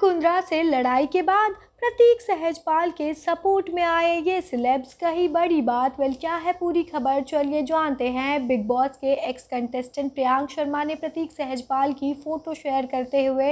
कुंद्रा से लड़ाई के बाद प्रतीक सहजपाल के सपोर्ट में आए ये सिलेब्स कही बड़ी बात वेल क्या है पूरी खबर चलिए जानते हैं बिग बॉस के एक्स कंटेस्टेंट प्रियांक शर्मा ने प्रतीक सहजपाल की फ़ोटो शेयर करते हुए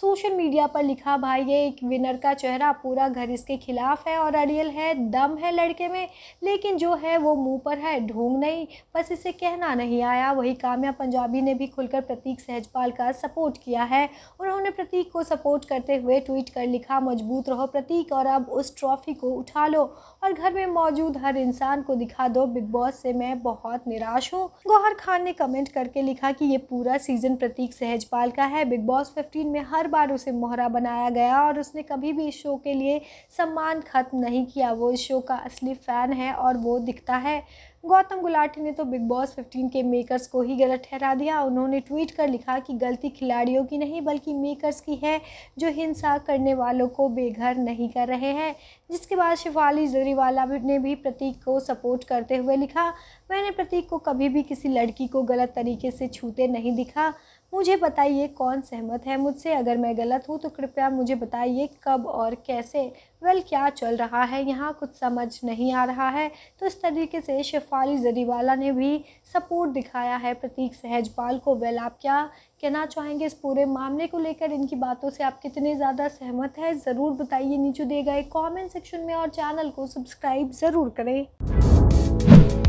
सोशल मीडिया पर लिखा भाई ये एक विनर का चेहरा पूरा घर इसके खिलाफ है और अड़ियल है दम है लड़के में लेकिन जो है वो मुँह पर है ढोंग नहीं बस इसे कहना नहीं आया वही काम्या पंजाबी ने भी खुलकर प्रतीक सहजपाल का सपोर्ट किया है उन्होंने प्रतीक को सपोर्ट करते हुए ट्वीट कर लिखा मजबूत रहो प्रतीक और अब उस ट्रॉफी को उठा लो और घर में मौजूद हर इंसान को दिखा दो बिग बॉस से मैं बहुत निराश हूँ गौहर खान ने कमेंट करके लिखा कि ये पूरा सीजन प्रतीक सहजपाल का है बिग बॉस फिफ्टीन में हर बार उसे मोहरा बनाया गया और उसने कभी भी इस शो के लिए सम्मान खत्म नहीं किया वो इस शो का असली फ़ैन है और वो दिखता है गौतम गुलाटी ने तो बिग बॉस 15 के मेकर्स को ही गलत ठहरा दिया उन्होंने ट्वीट कर लिखा कि गलती खिलाड़ियों की नहीं बल्कि मेकर्स की है जो हिंसा करने वालों को बेघर नहीं कर रहे हैं जिसके बाद शिफाली जरीवाला ने भी प्रतीक को सपोर्ट करते हुए लिखा मैंने प्रतीक को कभी भी किसी लड़की को गलत तरीके से छूते नहीं दिखा मुझे बताइए कौन सहमत है मुझसे अगर मैं गलत हूँ तो कृपया मुझे बताइए कब और कैसे वेल क्या चल रहा है यहाँ कुछ समझ नहीं आ रहा है तो इस तरीके से शेफाली जरीवाला ने भी सपोर्ट दिखाया है प्रतीक सहजपाल को वेल आप क्या कहना चाहेंगे इस पूरे मामले को लेकर इनकी बातों से आप कितने ज़्यादा सहमत हैं ज़रूर बताइए नीचे दिए गए कॉमेंट सेक्शन में और चैनल को सब्सक्राइब ज़रूर करें